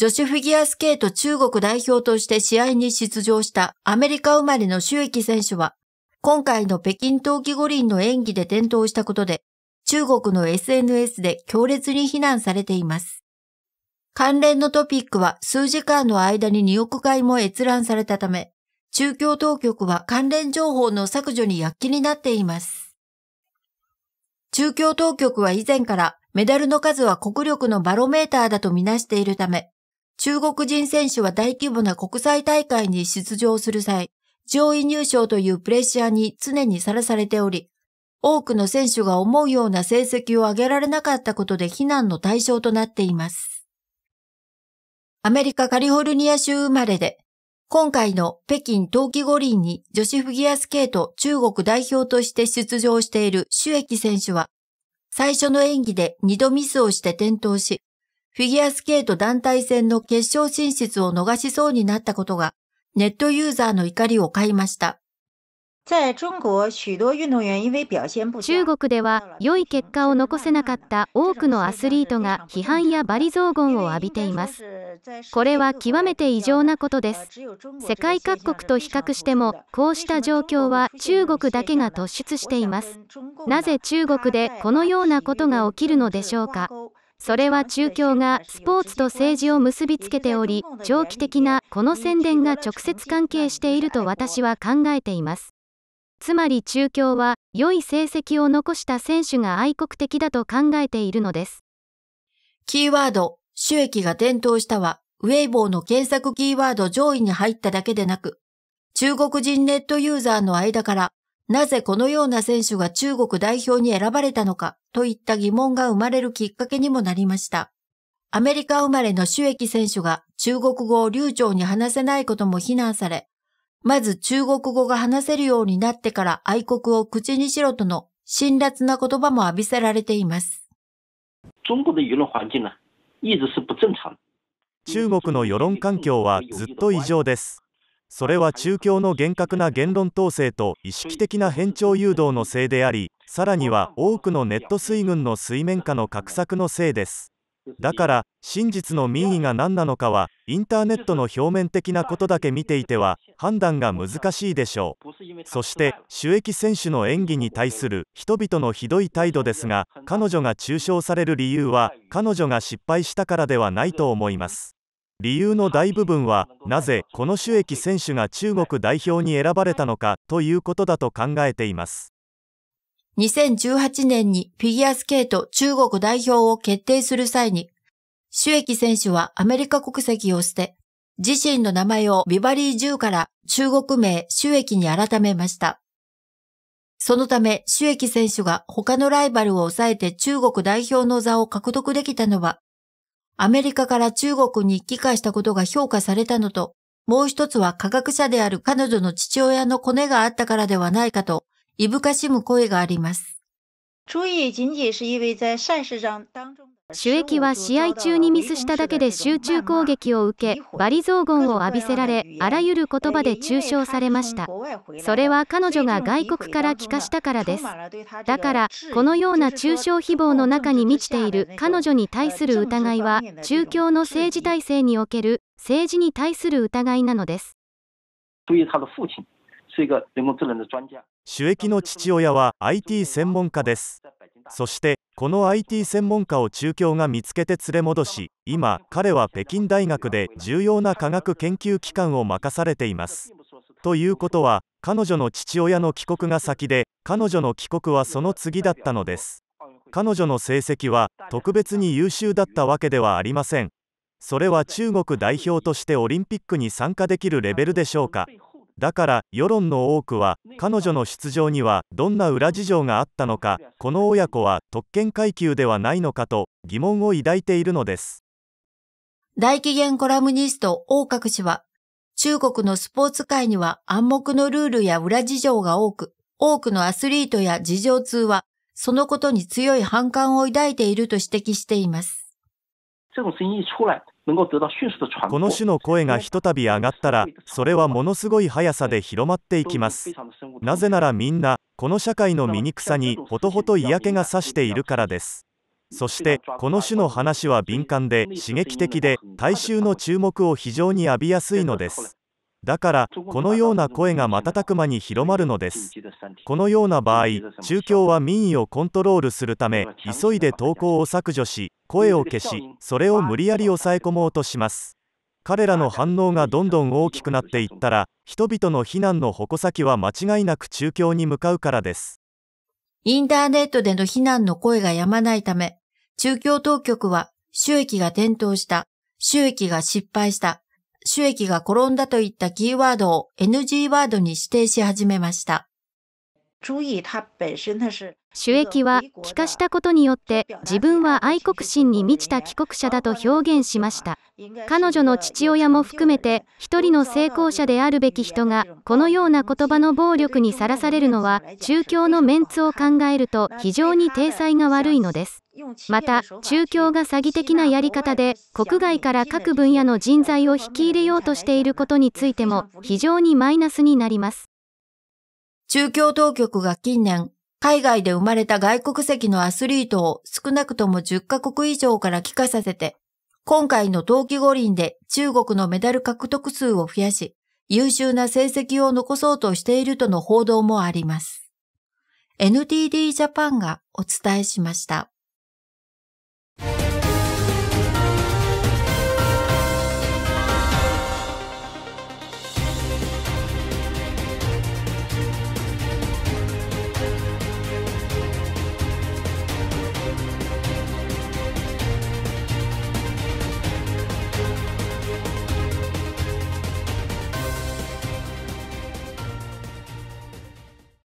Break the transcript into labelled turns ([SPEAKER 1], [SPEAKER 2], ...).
[SPEAKER 1] 女子フィギュアスケート中国代表として試合に出場したアメリカ生まれの周益選手は、今回の北京冬季五輪の演技で転倒したことで、中国の SNS で強烈に非難されています。関連のトピックは数時間の間に2億回も閲覧されたため、中共当局は関連情報の削除に躍起になっています。中共当局は以前からメダルの数は国力のバロメーターだとみなしているため、中国人選手は大規模な国際大会に出場する際、上位入賞というプレッシャーに常にさらされており、多くの選手が思うような成績を上げられなかったことで非難の対象となっています。アメリカカリフォルニア州生まれで、今回の北京冬季五輪に女子フィギュアスケート中国代表として出場している朱益選手は、最初の演技で2度ミスをして転倒し、フィギュアスケート団体戦の決勝進出を逃しそうになったことが、ネットユーザーの怒りを買いました。
[SPEAKER 2] 中国では良い結果を残せなかった多くのアスリートが批判や罵詈雑言を浴びています。これは極めて異常なことです。世界各国と比較しても、こうした状況は中国だけが突出しています。なぜ中国でこのようなことが起きるのでしょうか。それは中共がスポーツと政治を結びつけており、長期的なこの宣伝が直接関係していると私は考えています。つまり中共は良い成績を残した選
[SPEAKER 1] 手が愛国的だと考えているのです。キーワード、収益が点灯したは、ウェイボーの検索キーワード上位に入っただけでなく、中国人ネットユーザーの間からなぜこのような選手が中国代表に選ばれたのかといった疑問が生まれるきっかけにもなりました。アメリカ生まれの主益選手が中国語を流暢に話せないことも非難され、まず中国語が話せるようになってから愛国を口にしろとの辛辣な言葉も浴びせられています。
[SPEAKER 3] 中国の論環境は、一直是不正常。中国の世論環境はずっと異常です。それは中共の厳格な言論統制と意識的な偏重誘導のせいでありさらには多くのネット水軍の水面下の画策のせいですだから真実の民意が何なのかはインターネットの表面的なことだけ見ていては判断が難しいでしょうそして主益選手の演技に対する人々のひどい態度ですが彼女が中傷される理由は彼女が失敗したからではないと思います理由の大部分はなぜこの朱益選手が中国代表に選ばれたのかということだと考えています
[SPEAKER 1] 2018年にフィギュアスケート中国代表を決定する際に朱益選手はアメリカ国籍を捨て自身の名前をビバリー10から中国名朱益に改めましたそのため朱益選手が他のライバルを抑えて中国代表の座を獲得できたのはアメリカから中国に帰化したことが評価されたのと、もう一つは科学者である彼女の父親のコネがあったからではないかと、いぶかしむ声があります。朱毅仅仅是因为在善事上当中
[SPEAKER 2] 主役は試合中にミスしただけで集中攻撃を受け、バリ雑言を浴びせられ、あらゆる言葉で中傷されました。それは彼女が外国から帰化したからです。だから、このような中傷誹謗の中に満ちている彼女に対する疑いは、中共の政治体制における政治に対する疑いなのです。
[SPEAKER 3] 主役の父親は IT 専門家です。そしてこの IT 専門家を中共が見つけて連れ戻し今彼は北京大学で重要な科学研究機関を任されていますということは彼女の父親の帰国が先で彼女の帰国はその次だったのです彼女の成績は特別に優秀だったわけではありませんそれは中国代表としてオリンピックに参加できるレベルでしょうかだから世論の多くは彼女の出場にはどんな裏事情があったのかこの親子は特権階級ではないのかと疑問を抱いているのです
[SPEAKER 1] 大紀元コラムニスト王角氏は中国のスポーツ界には暗黙のルールや裏事情が多く多くのアスリートや事情通はそのことに強い反感を抱いていると指摘しています。
[SPEAKER 3] この種の声がひとたび上がったらそれはものすごい速さで広まっていきますなぜならみんなこの社会の醜さにほとほと嫌気がさしているからですそしてこの種の話は敏感で刺激的で大衆の注目を非常に浴びやすいのですだからこのような声が瞬く間に広まるのですこのような場合中共は民意をコントロールするため急いで投稿を削除し声を消しそれを無理やり抑え込もうとします彼らの反応がどんどん大きくなっていったら人々の非難の矛先は間違いなく中共に向かうからですインターネットでの
[SPEAKER 1] 非難の声が止まないため中共当局は収益が転倒した収益が失敗した収益が転んだといったキーワードを NG ワードに指定し始めました。収益は
[SPEAKER 2] 帰化したことによって自分は愛国心に満ちた帰国者だと表現しました彼女の父親も含めて一人の成功者であるべき人がこのような言葉の暴力にさらされるのは中共のメンツを考えると非常に体裁が悪いのですまた、中共が詐欺的なやり方で国外から各分野の人材を引き入れようとしていることについても非常にマイナスにな
[SPEAKER 1] ります。中共当局が近年、海外で生まれた外国籍のアスリートを少なくとも10カ国以上から帰化させて、今回の冬季五輪で中国のメダル獲得数を増やし、優秀な成績を残そうとしているとの報道もあります。NTD ジャパンがお伝えしました。